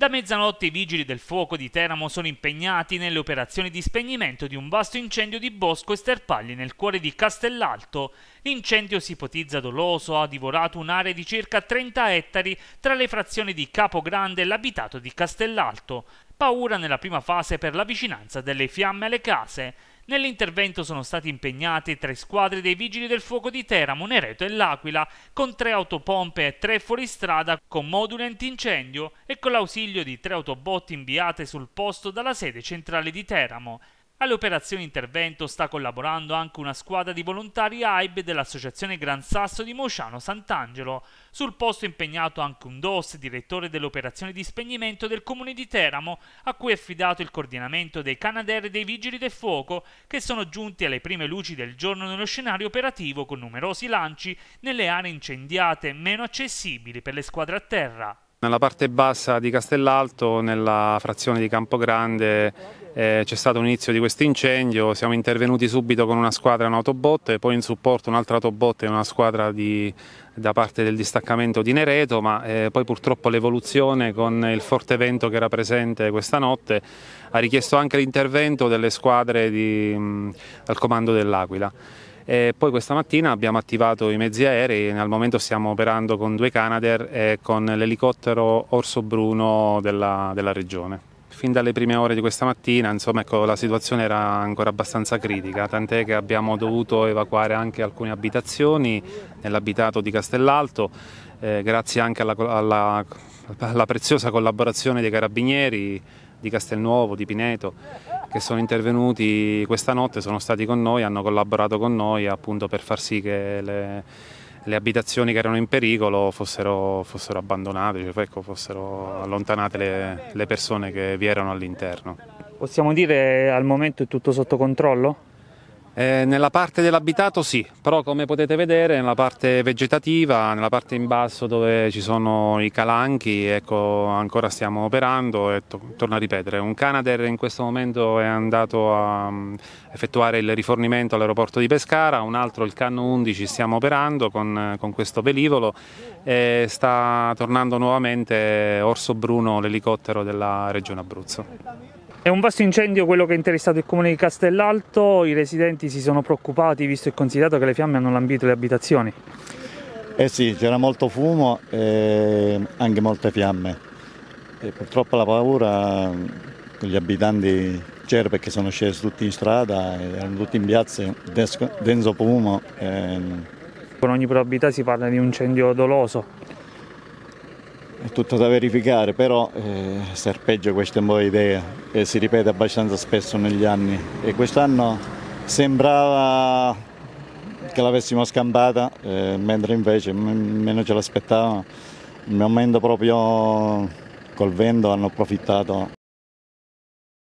Da mezzanotte i vigili del fuoco di Teramo sono impegnati nelle operazioni di spegnimento di un vasto incendio di bosco e sterpagli nel cuore di Castellalto. L'incendio si ipotizza doloso, ha divorato un'area di circa 30 ettari tra le frazioni di Capogrande e l'abitato di Castellalto. Paura nella prima fase per la vicinanza delle fiamme alle case. Nell'intervento sono stati impegnati tre squadre dei vigili del fuoco di Teramo, Nereto e L'Aquila, con tre autopompe e tre fuoristrada con moduli antincendio e con l'ausilio di tre autobotti inviate sul posto dalla sede centrale di Teramo. Alle operazioni intervento sta collaborando anche una squadra di volontari AIB dell'Associazione Gran Sasso di Mociano Sant'Angelo. Sul posto è impegnato anche un DOS, direttore delle operazioni di spegnimento del comune di Teramo, a cui è affidato il coordinamento dei Canadair e dei Vigili del Fuoco, che sono giunti alle prime luci del giorno nello scenario operativo con numerosi lanci nelle aree incendiate meno accessibili per le squadre a terra. Nella parte bassa di Castellalto, nella frazione di Campo Grande, eh, c'è stato un inizio di questo incendio, siamo intervenuti subito con una squadra e un autobot e poi in supporto un'altra autobot e una squadra di, da parte del distaccamento di Nereto, ma eh, poi purtroppo l'evoluzione con il forte vento che era presente questa notte ha richiesto anche l'intervento delle squadre di, mh, al comando dell'Aquila. E poi questa mattina abbiamo attivato i mezzi aerei, e al momento stiamo operando con due Canadair e con l'elicottero Orso Bruno della, della regione fin dalle prime ore di questa mattina insomma, ecco, la situazione era ancora abbastanza critica, tant'è che abbiamo dovuto evacuare anche alcune abitazioni nell'abitato di Castellalto, eh, grazie anche alla, alla, alla preziosa collaborazione dei carabinieri di Castelnuovo, di Pineto, che sono intervenuti questa notte, sono stati con noi, hanno collaborato con noi appunto per far sì che le le abitazioni che erano in pericolo fossero, fossero abbandonate, cioè, ecco, fossero allontanate le, le persone che vi erano all'interno. Possiamo dire al momento è tutto sotto controllo? Eh, nella parte dell'abitato sì, però come potete vedere nella parte vegetativa, nella parte in basso dove ci sono i calanchi, ecco ancora stiamo operando e to torno a ripetere, un Canadair in questo momento è andato a um, effettuare il rifornimento all'aeroporto di Pescara, un altro il Canno 11 stiamo operando con, con questo velivolo e sta tornando nuovamente Orso Bruno l'elicottero della Regione Abruzzo. È un vasto incendio quello che ha interessato il comune di Castellalto, i residenti si sono preoccupati visto e considerato che le fiamme hanno lambito le abitazioni. Eh sì, c'era molto fumo e anche molte fiamme. E purtroppo la paura degli abitanti c'era perché sono scesi tutti in strada, erano tutti in piazza, denso fumo. E... Ehm. Con ogni probabilità si parla di un incendio doloso è tutto da verificare, però eh, serpeggia questa nuova idea e si ripete abbastanza spesso negli anni e quest'anno sembrava che l'avessimo scampata, eh, mentre invece meno ce l'aspettavamo. Nel momento proprio col vento hanno approfittato